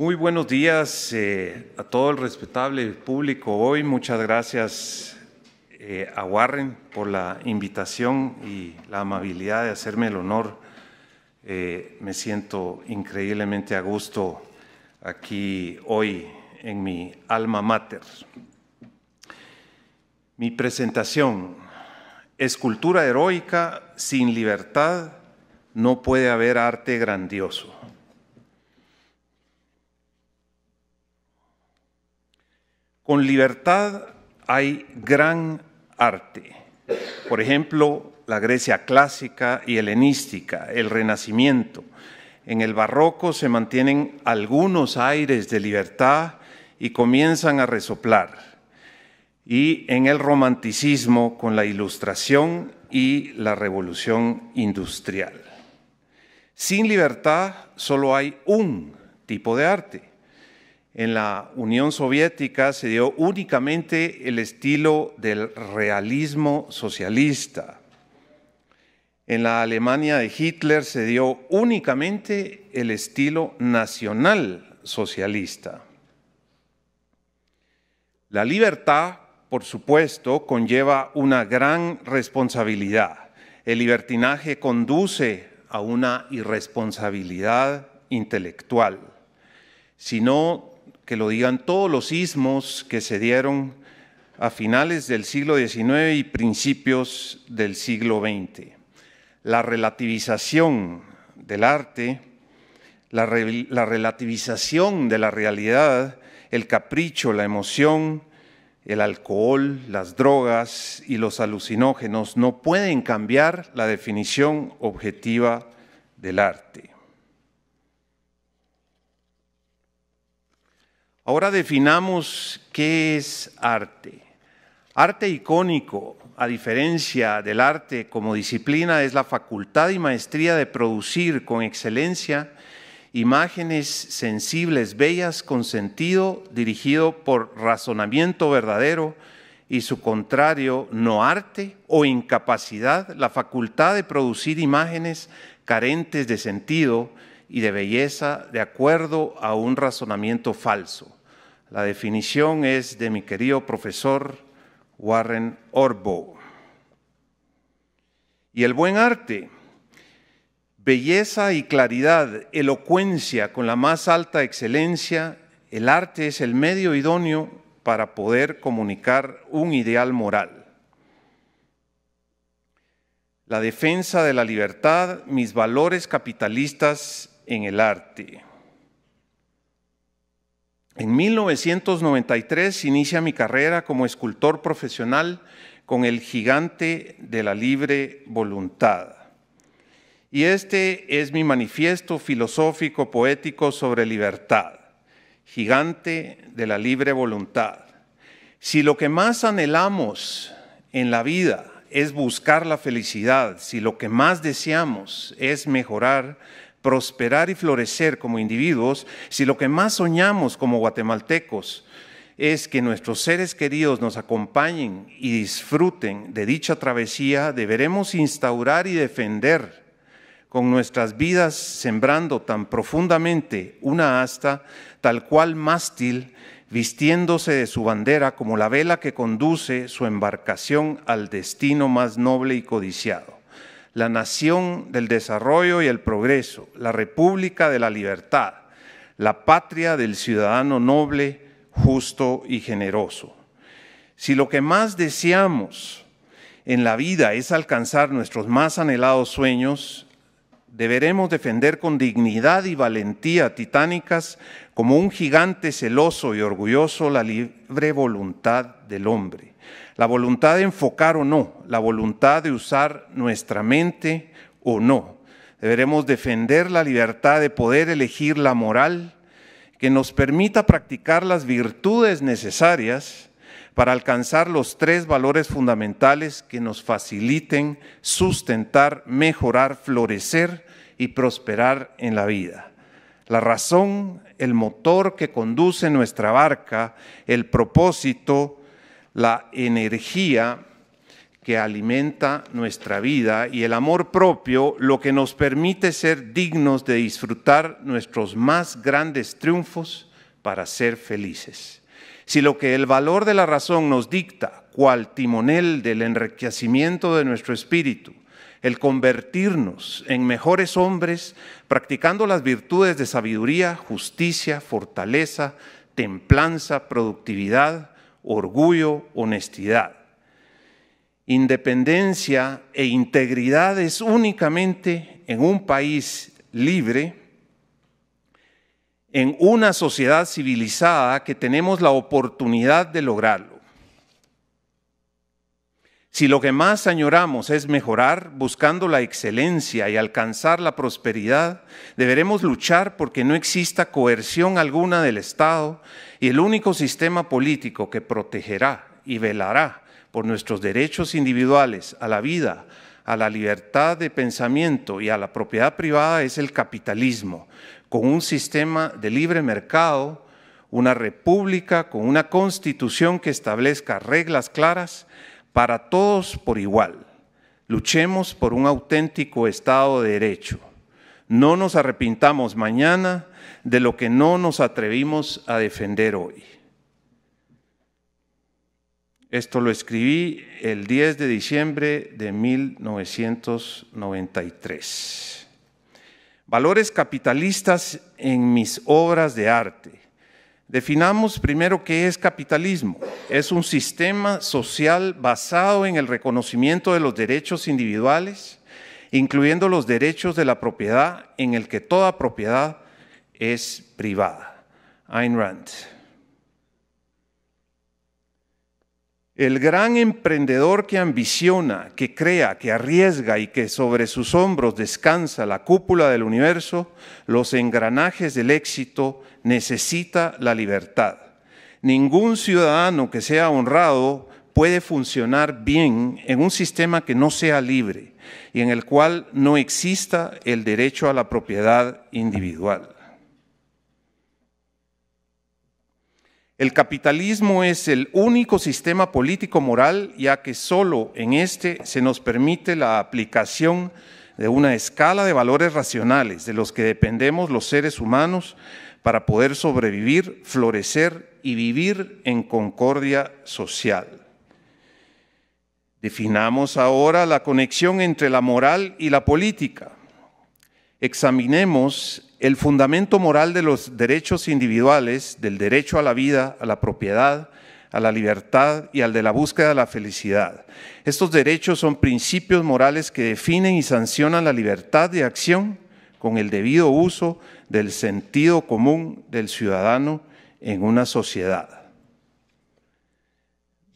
Muy buenos días eh, a todo el respetable público hoy. Muchas gracias eh, a Warren por la invitación y la amabilidad de hacerme el honor. Eh, me siento increíblemente a gusto aquí hoy en mi alma mater. Mi presentación, escultura heroica sin libertad, no puede haber arte grandioso. Con libertad hay gran arte. Por ejemplo, la Grecia clásica y helenística, el Renacimiento. En el barroco se mantienen algunos aires de libertad y comienzan a resoplar. Y en el romanticismo con la ilustración y la revolución industrial. Sin libertad solo hay un tipo de arte, en la Unión Soviética se dio únicamente el estilo del realismo socialista. En la Alemania de Hitler se dio únicamente el estilo nacional socialista. La libertad, por supuesto, conlleva una gran responsabilidad. El libertinaje conduce a una irresponsabilidad intelectual. Si no que lo digan todos los sismos que se dieron a finales del siglo XIX y principios del siglo XX. La relativización del arte, la, la relativización de la realidad, el capricho, la emoción, el alcohol, las drogas y los alucinógenos no pueden cambiar la definición objetiva del arte. Ahora definamos qué es arte. Arte icónico, a diferencia del arte como disciplina, es la facultad y maestría de producir con excelencia imágenes sensibles, bellas, con sentido, dirigido por razonamiento verdadero y su contrario, no arte o incapacidad, la facultad de producir imágenes carentes de sentido y de belleza de acuerdo a un razonamiento falso. La definición es de mi querido profesor Warren Orbo. Y el buen arte, belleza y claridad, elocuencia con la más alta excelencia, el arte es el medio idóneo para poder comunicar un ideal moral. La defensa de la libertad, mis valores capitalistas en el arte. En 1993 inicia mi carrera como escultor profesional con el gigante de la libre voluntad. Y este es mi manifiesto filosófico poético sobre libertad, gigante de la libre voluntad. Si lo que más anhelamos en la vida es buscar la felicidad, si lo que más deseamos es mejorar prosperar y florecer como individuos si lo que más soñamos como guatemaltecos es que nuestros seres queridos nos acompañen y disfruten de dicha travesía, deberemos instaurar y defender con nuestras vidas sembrando tan profundamente una asta, tal cual mástil, vistiéndose de su bandera como la vela que conduce su embarcación al destino más noble y codiciado la nación del desarrollo y el progreso, la república de la libertad, la patria del ciudadano noble, justo y generoso. Si lo que más deseamos en la vida es alcanzar nuestros más anhelados sueños, deberemos defender con dignidad y valentía titánicas, como un gigante celoso y orgulloso, la libre voluntad del hombre. La voluntad de enfocar o no, la voluntad de usar nuestra mente o no. Deberemos defender la libertad de poder elegir la moral que nos permita practicar las virtudes necesarias para alcanzar los tres valores fundamentales que nos faciliten sustentar, mejorar, florecer y prosperar en la vida. La razón, el motor que conduce nuestra barca, el propósito, la energía que alimenta nuestra vida y el amor propio, lo que nos permite ser dignos de disfrutar nuestros más grandes triunfos para ser felices. Si lo que el valor de la razón nos dicta, cual timonel del enriquecimiento de nuestro espíritu, el convertirnos en mejores hombres, practicando las virtudes de sabiduría, justicia, fortaleza, templanza, productividad, orgullo, honestidad. Independencia e integridad es únicamente en un país libre en una sociedad civilizada que tenemos la oportunidad de lograrlo. Si lo que más añoramos es mejorar buscando la excelencia y alcanzar la prosperidad, deberemos luchar porque no exista coerción alguna del Estado y el único sistema político que protegerá y velará por nuestros derechos individuales a la vida, a la libertad de pensamiento y a la propiedad privada es el capitalismo, con un sistema de libre mercado, una república con una constitución que establezca reglas claras para todos por igual. Luchemos por un auténtico Estado de Derecho. No nos arrepintamos mañana de lo que no nos atrevimos a defender hoy. Esto lo escribí el 10 de diciembre de 1993 valores capitalistas en mis obras de arte. Definamos primero qué es capitalismo. Es un sistema social basado en el reconocimiento de los derechos individuales, incluyendo los derechos de la propiedad, en el que toda propiedad es privada. Ayn Rand. El gran emprendedor que ambiciona, que crea, que arriesga y que sobre sus hombros descansa la cúpula del universo, los engranajes del éxito, necesita la libertad. Ningún ciudadano que sea honrado puede funcionar bien en un sistema que no sea libre y en el cual no exista el derecho a la propiedad individual. El capitalismo es el único sistema político-moral, ya que solo en este se nos permite la aplicación de una escala de valores racionales de los que dependemos los seres humanos para poder sobrevivir, florecer y vivir en concordia social. Definamos ahora la conexión entre la moral y la política examinemos el fundamento moral de los derechos individuales, del derecho a la vida, a la propiedad, a la libertad y al de la búsqueda de la felicidad. Estos derechos son principios morales que definen y sancionan la libertad de acción con el debido uso del sentido común del ciudadano en una sociedad.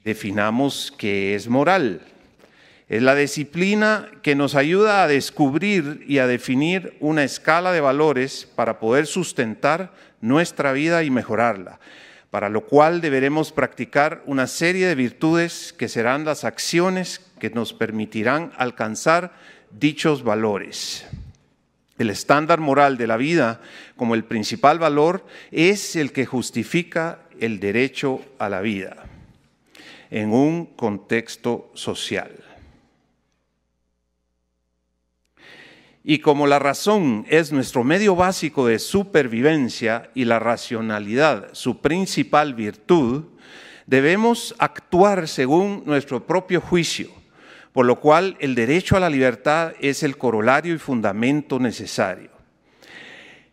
Definamos qué es moral. Es la disciplina que nos ayuda a descubrir y a definir una escala de valores para poder sustentar nuestra vida y mejorarla, para lo cual deberemos practicar una serie de virtudes que serán las acciones que nos permitirán alcanzar dichos valores. El estándar moral de la vida como el principal valor es el que justifica el derecho a la vida en un contexto social. Y como la razón es nuestro medio básico de supervivencia y la racionalidad su principal virtud, debemos actuar según nuestro propio juicio, por lo cual el derecho a la libertad es el corolario y fundamento necesario.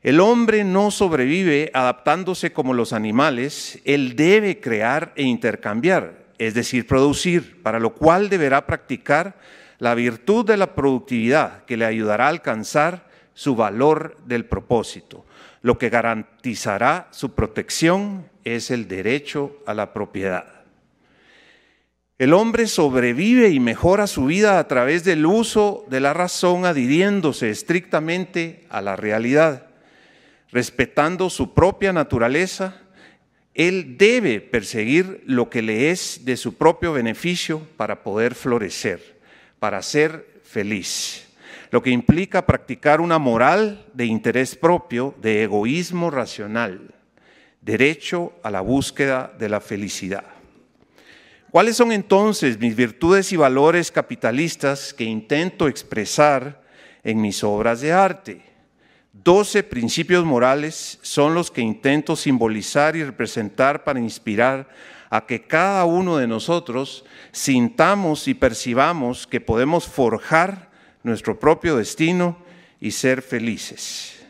El hombre no sobrevive adaptándose como los animales, él debe crear e intercambiar, es decir, producir, para lo cual deberá practicar la virtud de la productividad que le ayudará a alcanzar su valor del propósito. Lo que garantizará su protección es el derecho a la propiedad. El hombre sobrevive y mejora su vida a través del uso de la razón adhiriéndose estrictamente a la realidad. Respetando su propia naturaleza, él debe perseguir lo que le es de su propio beneficio para poder florecer para ser feliz, lo que implica practicar una moral de interés propio, de egoísmo racional, derecho a la búsqueda de la felicidad. ¿Cuáles son entonces mis virtudes y valores capitalistas que intento expresar en mis obras de arte? Doce principios morales son los que intento simbolizar y representar para inspirar a que cada uno de nosotros sintamos y percibamos que podemos forjar nuestro propio destino y ser felices.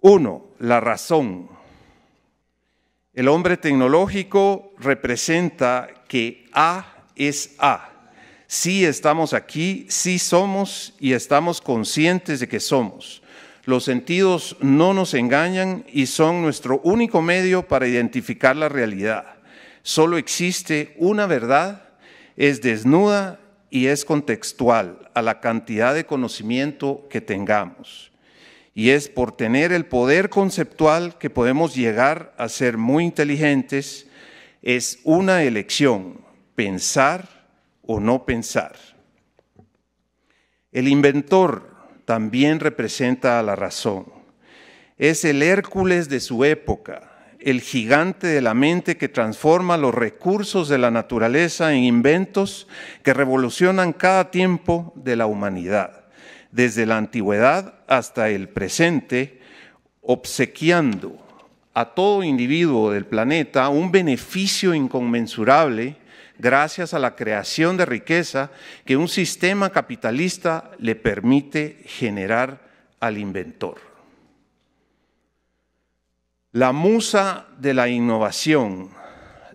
Uno, la razón. El hombre tecnológico representa que A es A. Sí estamos aquí, sí somos y estamos conscientes de que somos. Los sentidos no nos engañan y son nuestro único medio para identificar la realidad. Solo existe una verdad, es desnuda y es contextual a la cantidad de conocimiento que tengamos. Y es por tener el poder conceptual que podemos llegar a ser muy inteligentes. Es una elección, pensar o no pensar. El inventor también representa a la razón. Es el Hércules de su época, el gigante de la mente que transforma los recursos de la naturaleza en inventos que revolucionan cada tiempo de la humanidad, desde la antigüedad hasta el presente, obsequiando a todo individuo del planeta un beneficio inconmensurable gracias a la creación de riqueza que un sistema capitalista le permite generar al inventor. La musa de la innovación,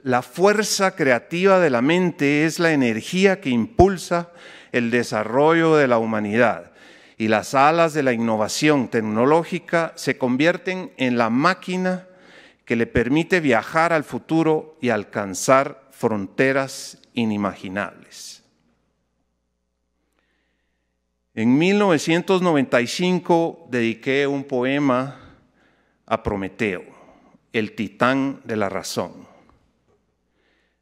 la fuerza creativa de la mente es la energía que impulsa el desarrollo de la humanidad y las alas de la innovación tecnológica se convierten en la máquina que le permite viajar al futuro y alcanzar fronteras inimaginables. En 1995 dediqué un poema a Prometeo, el titán de la razón.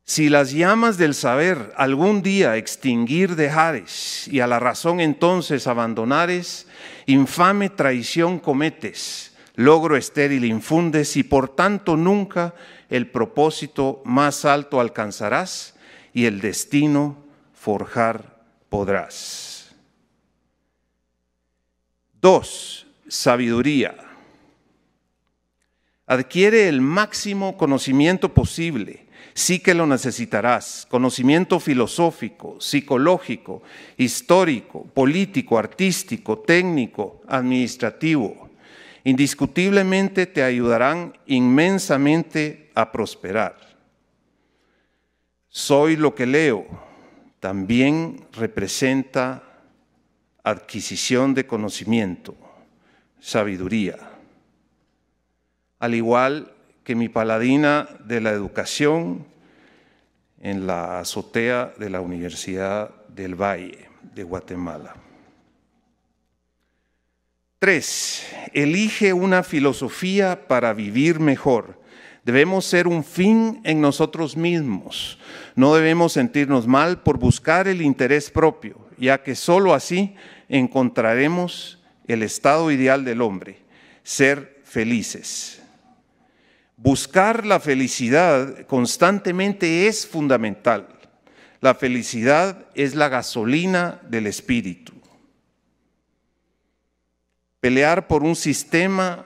Si las llamas del saber algún día extinguir dejares y a la razón entonces abandonares, infame traición cometes logro estéril infundes y por tanto nunca el propósito más alto alcanzarás y el destino forjar podrás. 2. sabiduría. Adquiere el máximo conocimiento posible sí que lo necesitarás. Conocimiento filosófico, psicológico, histórico, político, artístico, técnico, administrativo indiscutiblemente te ayudarán inmensamente a prosperar. Soy lo que leo también representa adquisición de conocimiento, sabiduría. Al igual que mi paladina de la educación en la azotea de la Universidad del Valle de Guatemala. Tres, elige una filosofía para vivir mejor. Debemos ser un fin en nosotros mismos. No debemos sentirnos mal por buscar el interés propio, ya que sólo así encontraremos el estado ideal del hombre, ser felices. Buscar la felicidad constantemente es fundamental. La felicidad es la gasolina del espíritu pelear por un sistema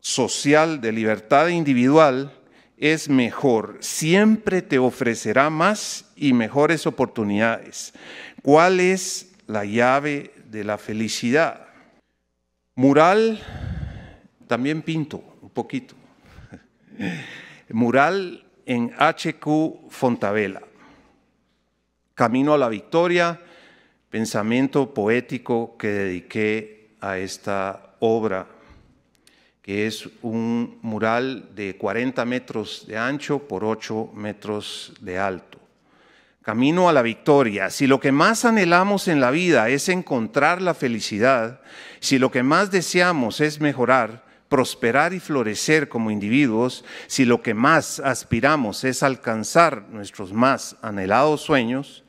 social de libertad individual es mejor, siempre te ofrecerá más y mejores oportunidades. ¿Cuál es la llave de la felicidad? Mural, también pinto un poquito. Mural en HQ Fontavela. Camino a la victoria, pensamiento poético que dediqué a esta obra, que es un mural de 40 metros de ancho por 8 metros de alto. Camino a la victoria. Si lo que más anhelamos en la vida es encontrar la felicidad, si lo que más deseamos es mejorar, prosperar y florecer como individuos, si lo que más aspiramos es alcanzar nuestros más anhelados sueños,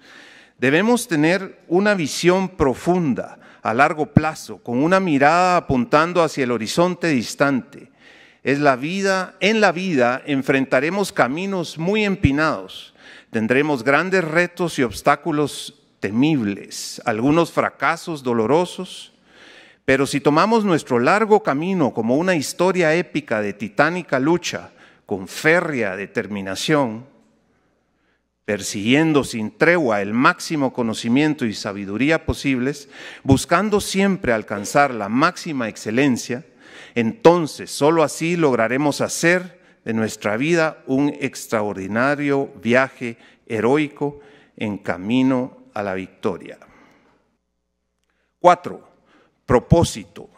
Debemos tener una visión profunda, a largo plazo, con una mirada apuntando hacia el horizonte distante. Es la vida, en la vida enfrentaremos caminos muy empinados, tendremos grandes retos y obstáculos temibles, algunos fracasos dolorosos, pero si tomamos nuestro largo camino como una historia épica de titánica lucha, con férrea determinación, persiguiendo sin tregua el máximo conocimiento y sabiduría posibles, buscando siempre alcanzar la máxima excelencia, entonces sólo así lograremos hacer de nuestra vida un extraordinario viaje heroico en camino a la victoria. 4. propósito.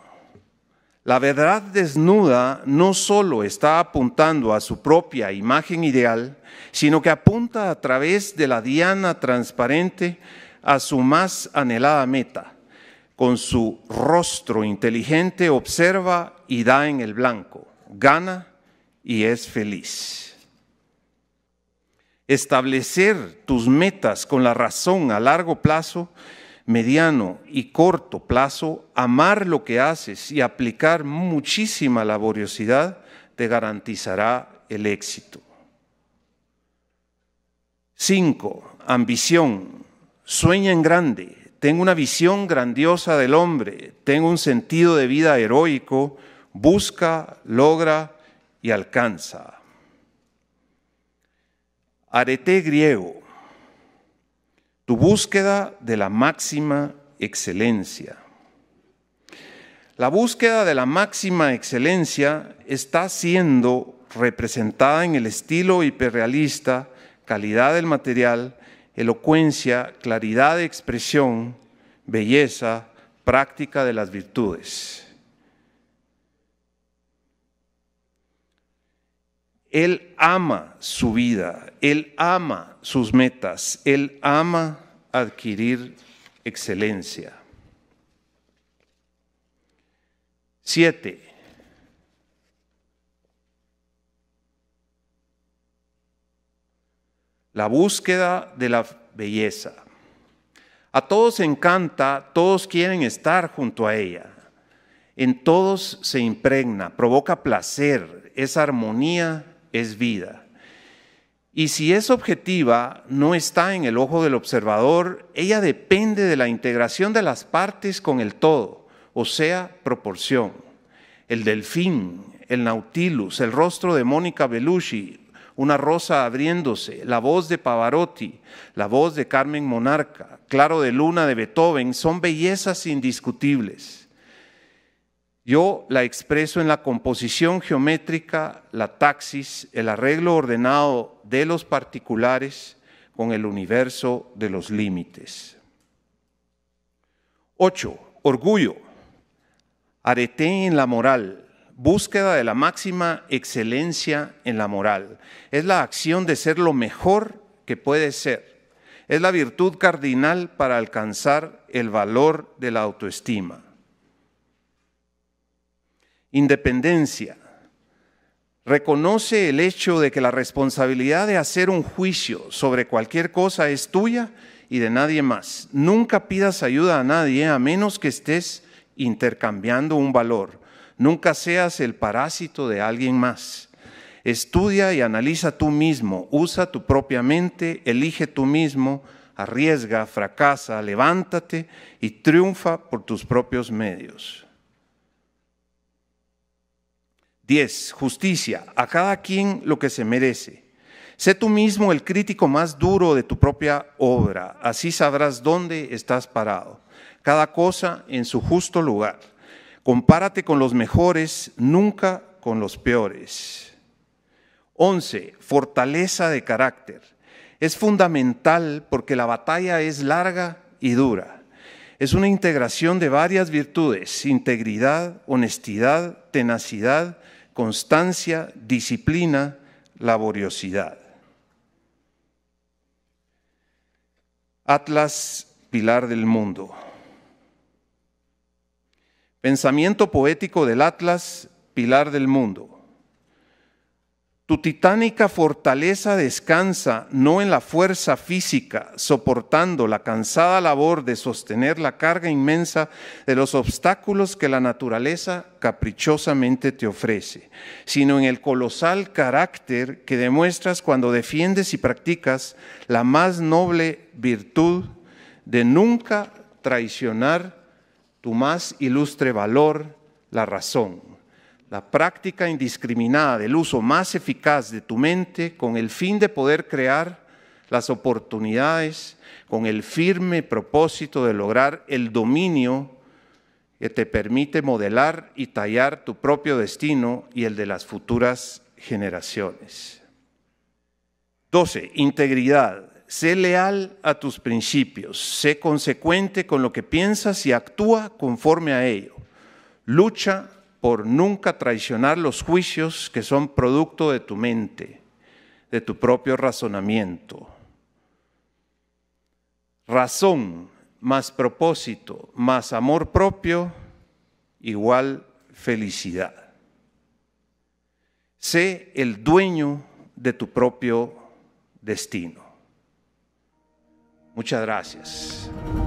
La verdad desnuda no solo está apuntando a su propia imagen ideal, sino que apunta a través de la diana transparente a su más anhelada meta. Con su rostro inteligente observa y da en el blanco, gana y es feliz. Establecer tus metas con la razón a largo plazo mediano y corto plazo, amar lo que haces y aplicar muchísima laboriosidad te garantizará el éxito. 5. Ambición. Sueña en grande. Tengo una visión grandiosa del hombre. Tengo un sentido de vida heroico. Busca, logra y alcanza. Arete griego tu búsqueda de la máxima excelencia. La búsqueda de la máxima excelencia está siendo representada en el estilo hiperrealista, calidad del material, elocuencia, claridad de expresión, belleza, práctica de las virtudes. Él ama su vida, Él ama sus metas, Él ama adquirir excelencia. Siete. La búsqueda de la belleza. A todos encanta, todos quieren estar junto a ella. En todos se impregna, provoca placer, es armonía es vida. Y si es objetiva, no está en el ojo del observador, ella depende de la integración de las partes con el todo, o sea, proporción. El delfín, el nautilus, el rostro de Mónica Belushi, una rosa abriéndose, la voz de Pavarotti, la voz de Carmen Monarca, Claro de Luna de Beethoven, son bellezas indiscutibles. Yo la expreso en la composición geométrica, la taxis, el arreglo ordenado de los particulares con el universo de los límites. 8. Orgullo. Arete en la moral, búsqueda de la máxima excelencia en la moral. Es la acción de ser lo mejor que puede ser. Es la virtud cardinal para alcanzar el valor de la autoestima independencia. Reconoce el hecho de que la responsabilidad de hacer un juicio sobre cualquier cosa es tuya y de nadie más. Nunca pidas ayuda a nadie a menos que estés intercambiando un valor. Nunca seas el parásito de alguien más. Estudia y analiza tú mismo, usa tu propia mente, elige tú mismo, arriesga, fracasa, levántate y triunfa por tus propios medios. 10. Justicia. A cada quien lo que se merece. Sé tú mismo el crítico más duro de tu propia obra, así sabrás dónde estás parado, cada cosa en su justo lugar. Compárate con los mejores, nunca con los peores. 11. Fortaleza de carácter. Es fundamental porque la batalla es larga y dura. Es una integración de varias virtudes, integridad, honestidad, tenacidad, constancia, disciplina, laboriosidad. Atlas, pilar del mundo. Pensamiento poético del Atlas, pilar del mundo. Tu titánica fortaleza descansa no en la fuerza física, soportando la cansada labor de sostener la carga inmensa de los obstáculos que la naturaleza caprichosamente te ofrece, sino en el colosal carácter que demuestras cuando defiendes y practicas la más noble virtud de nunca traicionar tu más ilustre valor, la razón la práctica indiscriminada del uso más eficaz de tu mente con el fin de poder crear las oportunidades con el firme propósito de lograr el dominio que te permite modelar y tallar tu propio destino y el de las futuras generaciones. 12. Integridad. Sé leal a tus principios, sé consecuente con lo que piensas y actúa conforme a ello. Lucha por nunca traicionar los juicios que son producto de tu mente, de tu propio razonamiento. Razón más propósito más amor propio igual felicidad. Sé el dueño de tu propio destino. Muchas gracias.